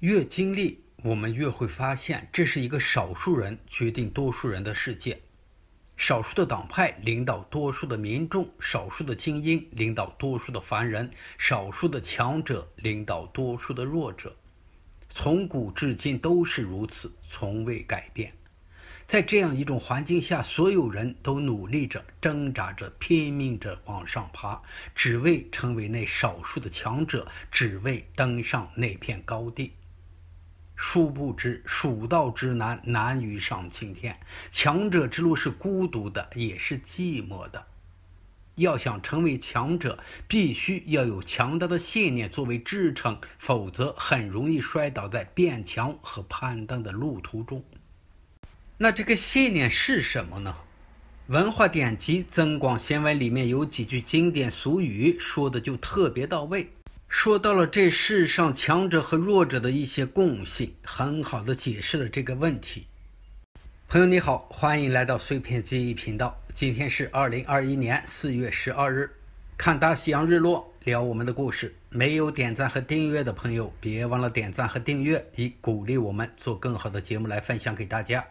越经历，我们越会发现，这是一个少数人决定多数人的世界。少数的党派领导多数的民众，少数的精英领导多数的凡人，少数的强者领导多数的弱者，从古至今都是如此，从未改变。在这样一种环境下，所有人都努力着、挣扎着、拼命着往上爬，只为成为那少数的强者，只为登上那片高地。殊不知，蜀道之难，难于上青天。强者之路是孤独的，也是寂寞的。要想成为强者，必须要有强大的信念作为支撑，否则很容易摔倒在变强和攀登的路途中。那这个信念是什么呢？文化典籍《增广贤文》里面有几句经典俗语，说的就特别到位。说到了这世上强者和弱者的一些共性，很好的解释了这个问题。朋友你好，欢迎来到碎片记忆频道。今天是二零二一年四月十二日，看大西洋日落，聊我们的故事。没有点赞和订阅的朋友，别忘了点赞和订阅，以鼓励我们做更好的节目来分享给大家。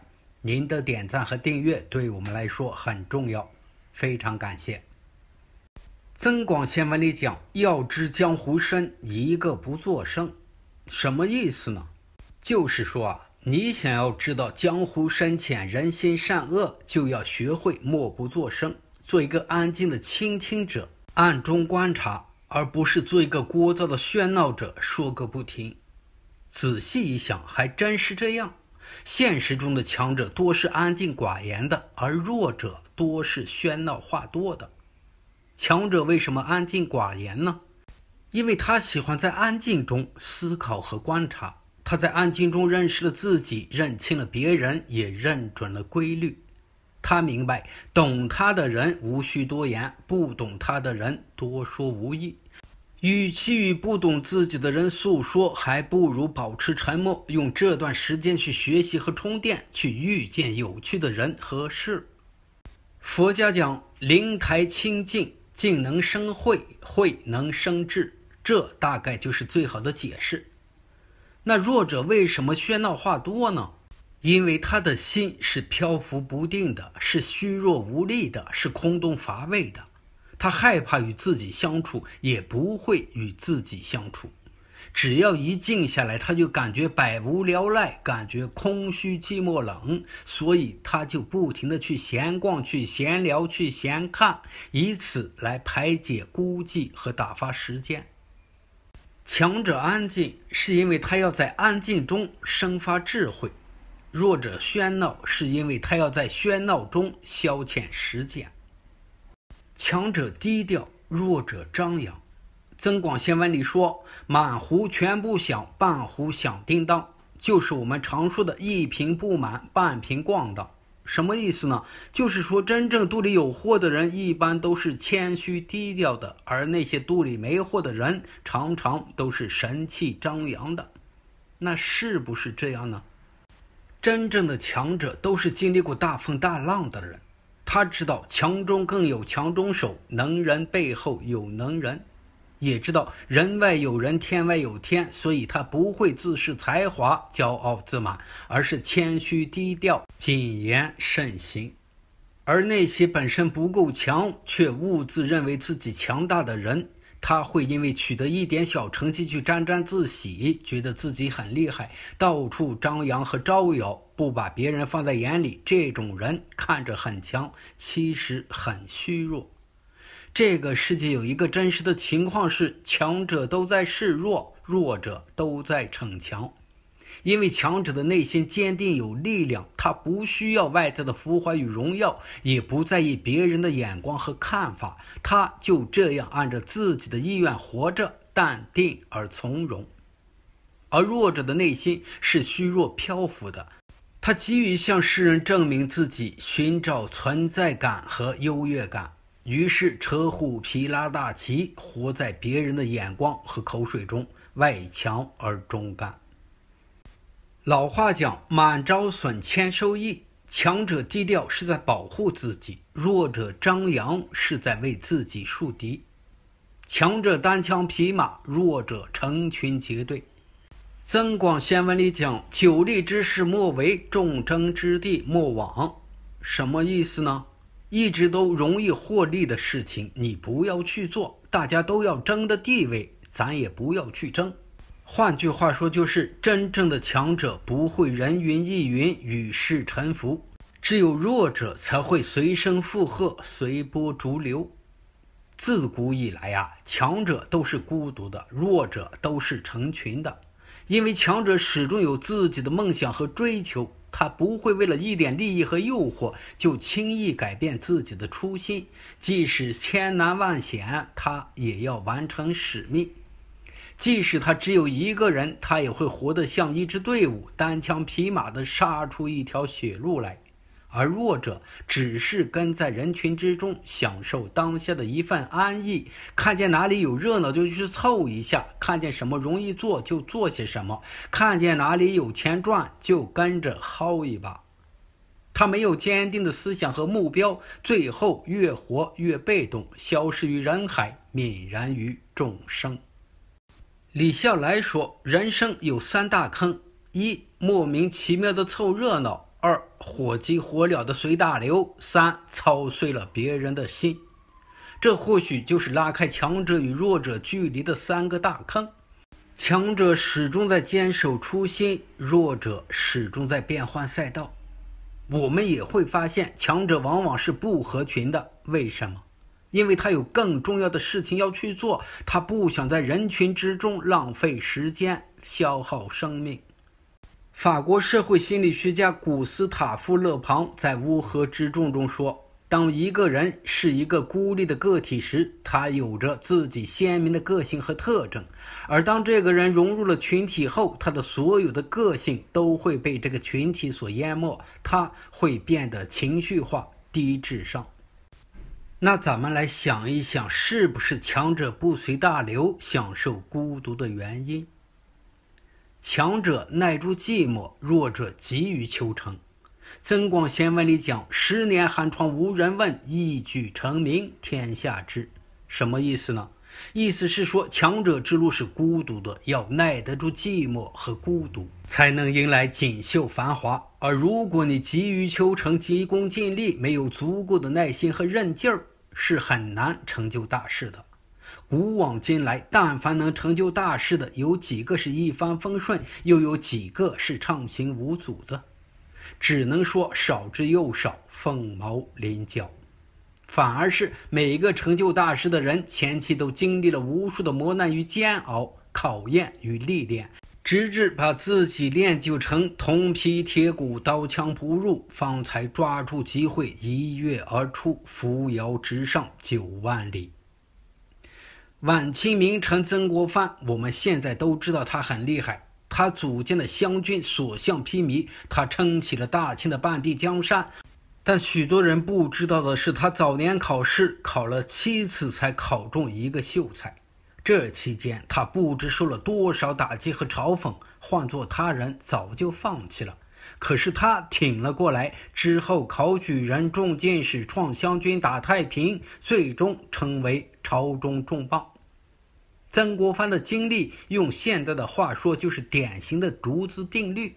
您的点赞和订阅对我们来说很重要，非常感谢。《增广贤文》里讲：“要知江湖深，一个不作声。”什么意思呢？就是说啊，你想要知道江湖深浅、人心善恶，就要学会默不作声，做一个安静的倾听者，暗中观察，而不是做一个聒噪的喧闹者，说个不停。仔细一想，还真是这样。现实中的强者多是安静寡言的，而弱者多是喧闹话多的。强者为什么安静寡言呢？因为他喜欢在安静中思考和观察。他在安静中认识了自己，认清了别人，也认准了规律。他明白，懂他的人无需多言，不懂他的人多说无益。与其与不懂自己的人诉说，还不如保持沉默，用这段时间去学习和充电，去遇见有趣的人和事。佛家讲灵台清净。静能生慧，慧能生智，这大概就是最好的解释。那弱者为什么喧闹话多呢？因为他的心是漂浮不定的，是虚弱无力的，是空洞乏味的。他害怕与自己相处，也不会与自己相处。只要一静下来，他就感觉百无聊赖，感觉空虚、寂寞、冷，所以他就不停的去闲逛、去闲聊、去闲看，以此来排解孤寂和打发时间。强者安静，是因为他要在安静中生发智慧；弱者喧闹，是因为他要在喧闹中消遣时间。强者低调，弱者张扬。增广贤文里说：“满壶全不响，半壶响叮当。”就是我们常说的“一瓶不满，半瓶咣当”。什么意思呢？就是说，真正肚里有货的人，一般都是谦虚低调的；而那些肚里没货的人，常常都是神气张扬的。那是不是这样呢？真正的强者，都是经历过大风大浪的人。他知道“强中更有强中手，能人背后有能人”。也知道人外有人，天外有天，所以他不会自恃才华、骄傲自满，而是谦虚低调、谨言慎行。而那些本身不够强，却兀自认为自己强大的人，他会因为取得一点小成绩去沾沾自喜，觉得自己很厉害，到处张扬和招摇，不把别人放在眼里。这种人看着很强，其实很虚弱。这个世界有一个真实的情况是：强者都在示弱，弱者都在逞强。因为强者的内心坚定有力量，他不需要外在的浮华与荣耀，也不在意别人的眼光和看法，他就这样按照自己的意愿活着，淡定而从容。而弱者的内心是虚弱漂浮的，他急于向世人证明自己，寻找存在感和优越感。于是扯虎皮拉大旗，活在别人的眼光和口水中外强而中干。老话讲“满招损，谦受益”，强者低调是在保护自己，弱者张扬是在为自己树敌。强者单枪匹马，弱者成群结队。《增广贤文》里讲“久立之士莫为，众争之地莫往”，什么意思呢？一直都容易获利的事情，你不要去做。大家都要争的地位，咱也不要去争。换句话说，就是真正的强者不会人云亦云、与世沉浮，只有弱者才会随声附和、随波逐流。自古以来啊，强者都是孤独的，弱者都是成群的，因为强者始终有自己的梦想和追求。他不会为了一点利益和诱惑就轻易改变自己的初心，即使千难万险，他也要完成使命；即使他只有一个人，他也会活得像一支队伍，单枪匹马地杀出一条血路来。而弱者只是跟在人群之中，享受当下的一份安逸，看见哪里有热闹就去凑一下，看见什么容易做就做些什么，看见哪里有钱赚就跟着薅一把。他没有坚定的思想和目标，最后越活越被动，消失于人海，泯然于众生。李笑来说，人生有三大坑：一、莫名其妙的凑热闹。二火急火燎的随大流，三操碎了别人的心，这或许就是拉开强者与弱者距离的三个大坑。强者始终在坚守初心，弱者始终在变换赛道。我们也会发现，强者往往是不合群的，为什么？因为他有更重要的事情要去做，他不想在人群之中浪费时间，消耗生命。法国社会心理学家古斯塔夫·勒庞在《乌合之众》中说：“当一个人是一个孤立的个体时，他有着自己鲜明的个性和特征；而当这个人融入了群体后，他的所有的个性都会被这个群体所淹没，他会变得情绪化、低智商。”那咱们来想一想，是不是强者不随大流、享受孤独的原因？强者耐住寂寞，弱者急于求成。《增广贤文》里讲：“十年寒窗无人问，一举成名天下知。”什么意思呢？意思是说，强者之路是孤独的，要耐得住寂寞和孤独，才能迎来锦绣繁华。而如果你急于求成、急功近利，没有足够的耐心和韧劲儿，是很难成就大事的。古往今来，但凡能成就大事的，有几个是一帆风顺，又有几个是畅行无阻的？只能说少之又少，凤毛麟角。反而是每一个成就大事的人，前期都经历了无数的磨难与煎熬、考验与历练，直至把自己练就成铜皮铁骨、刀枪不入，方才抓住机会，一跃而出，扶摇直上九万里。晚清名臣曾国藩，我们现在都知道他很厉害，他组建的湘军所向披靡，他撑起了大清的半壁江山。但许多人不知道的是，他早年考试考了七次才考中一个秀才，这期间他不知受了多少打击和嘲讽，换做他人早就放弃了，可是他挺了过来，之后考举人中进士创湘军打太平，最终成为朝中重磅。曾国藩的经历，用现在的话说，就是典型的竹子定律。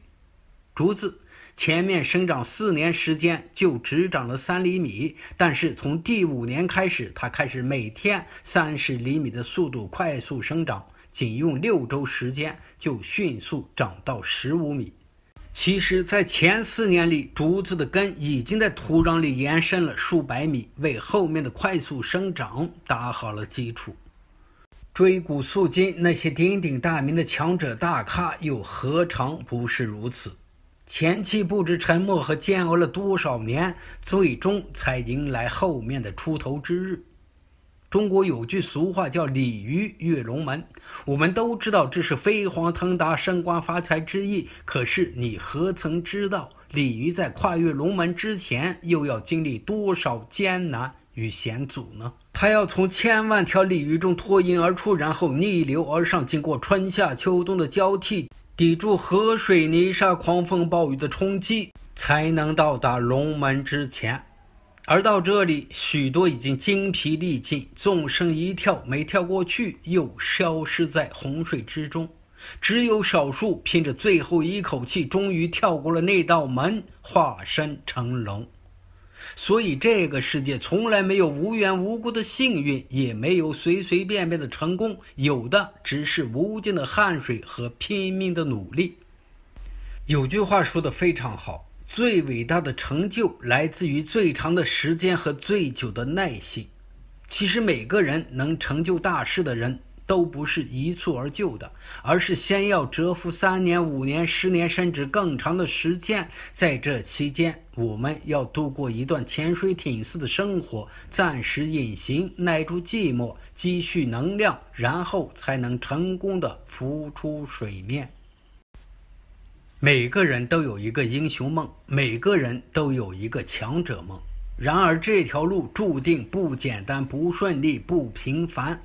竹子前面生长四年时间，就只长了三厘米，但是从第五年开始，它开始每天三十厘米的速度快速生长，仅用六周时间就迅速长到十五米。其实，在前四年里，竹子的根已经在土壤里延伸了数百米，为后面的快速生长打好了基础。追古溯今，那些鼎鼎大名的强者大咖又何尝不是如此？前期不知沉默和煎熬了多少年，最终才迎来后面的出头之日。中国有句俗话叫“鲤鱼跃龙门”，我们都知道这是飞黄腾达、升官发财之意。可是，你何曾知道鲤鱼在跨越龙门之前，又要经历多少艰难与险阻呢？他要从千万条鲤鱼中脱颖而出，然后逆流而上，经过春夏秋冬的交替，抵住河水泥沙、狂风暴雨的冲击，才能到达龙门之前。而到这里，许多已经精疲力尽，纵身一跳没跳过去，又消失在洪水之中。只有少数拼着最后一口气，终于跳过了那道门，化身成龙。所以，这个世界从来没有无缘无故的幸运，也没有随随便便的成功，有的只是无尽的汗水和拼命的努力。有句话说的非常好：“最伟大的成就来自于最长的时间和最久的耐心。”其实，每个人能成就大事的人。都不是一蹴而就的，而是先要蛰伏三年、五年、十年，甚至更长的时间。在这期间，我们要度过一段潜水艇似的生活，暂时隐形，耐住寂寞，积蓄能量，然后才能成功的浮出水面。每个人都有一个英雄梦，每个人都有一个强者梦。然而，这条路注定不简单、不顺利、不平凡。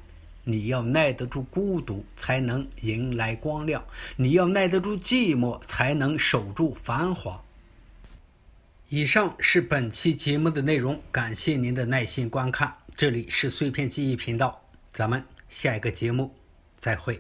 你要耐得住孤独，才能迎来光亮；你要耐得住寂寞，才能守住繁华。以上是本期节目的内容，感谢您的耐心观看。这里是碎片记忆频道，咱们下一个节目再会。